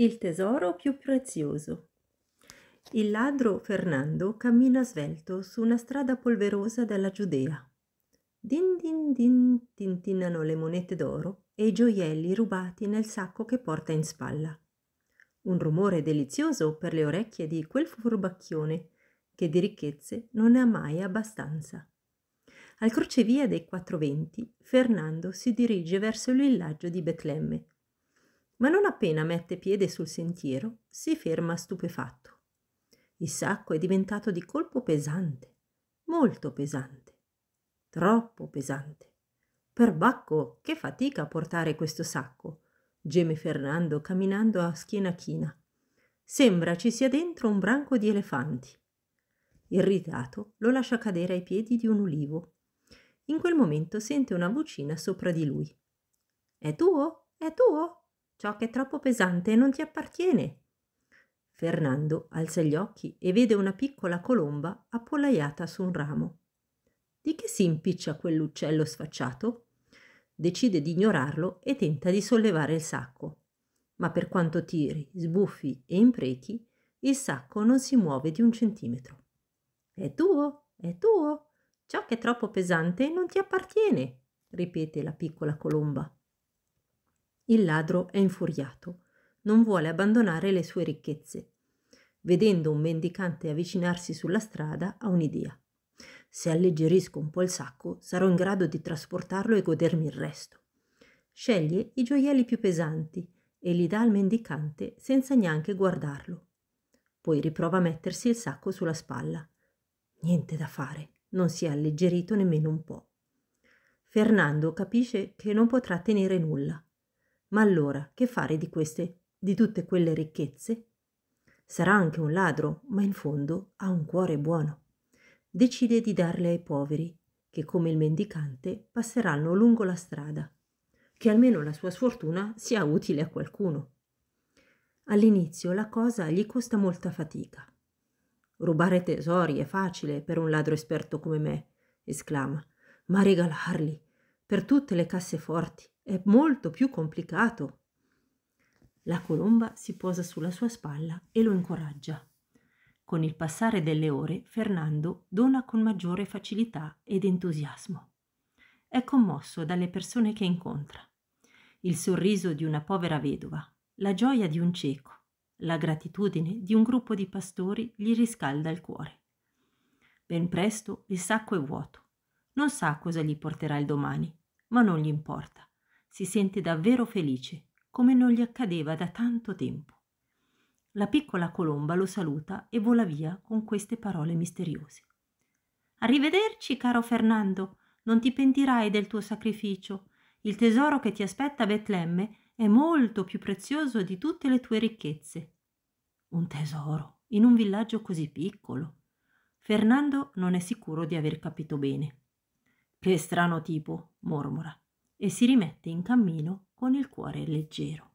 il tesoro più prezioso. Il ladro Fernando cammina svelto su una strada polverosa della Giudea. Din din din tintinnano le monete d'oro e i gioielli rubati nel sacco che porta in spalla. Un rumore delizioso per le orecchie di quel furbacchione che di ricchezze non ne ha mai abbastanza. Al crocevia dei quattro venti, Fernando si dirige verso il villaggio di Betlemme, ma non appena mette piede sul sentiero si ferma stupefatto. Il sacco è diventato di colpo pesante, molto pesante, troppo pesante. Perbacco, che fatica a portare questo sacco, geme Fernando camminando a schiena china. Sembra ci sia dentro un branco di elefanti. Irritato, lo lascia cadere ai piedi di un ulivo. In quel momento sente una vocina sopra di lui. È tuo? È tuo? Ciò che è troppo pesante non ti appartiene. Fernando alza gli occhi e vede una piccola colomba appollaiata su un ramo. Di che si impiccia quell'uccello sfacciato? Decide di ignorarlo e tenta di sollevare il sacco. Ma per quanto tiri, sbuffi e imprechi, il sacco non si muove di un centimetro. È tuo, è tuo. Ciò che è troppo pesante non ti appartiene, ripete la piccola colomba. Il ladro è infuriato, non vuole abbandonare le sue ricchezze. Vedendo un mendicante avvicinarsi sulla strada, ha un'idea. Se alleggerisco un po' il sacco, sarò in grado di trasportarlo e godermi il resto. Sceglie i gioielli più pesanti e li dà al mendicante senza neanche guardarlo. Poi riprova a mettersi il sacco sulla spalla. Niente da fare, non si è alleggerito nemmeno un po'. Fernando capisce che non potrà tenere nulla ma allora che fare di queste, di tutte quelle ricchezze? Sarà anche un ladro, ma in fondo ha un cuore buono. Decide di darle ai poveri, che come il mendicante passeranno lungo la strada. Che almeno la sua sfortuna sia utile a qualcuno. All'inizio la cosa gli costa molta fatica. Rubare tesori è facile per un ladro esperto come me, esclama, ma regalarli per tutte le casseforti è molto più complicato. La colomba si posa sulla sua spalla e lo incoraggia. Con il passare delle ore, Fernando dona con maggiore facilità ed entusiasmo. È commosso dalle persone che incontra. Il sorriso di una povera vedova, la gioia di un cieco, la gratitudine di un gruppo di pastori gli riscalda il cuore. Ben presto il sacco è vuoto. Non sa cosa gli porterà il domani, ma non gli importa. Si sente davvero felice, come non gli accadeva da tanto tempo. La piccola colomba lo saluta e vola via con queste parole misteriose. Arrivederci, caro Fernando, non ti pentirai del tuo sacrificio. Il tesoro che ti aspetta a Betlemme è molto più prezioso di tutte le tue ricchezze. Un tesoro in un villaggio così piccolo. Fernando non è sicuro di aver capito bene. Che strano tipo, mormora e si rimette in cammino con il cuore leggero.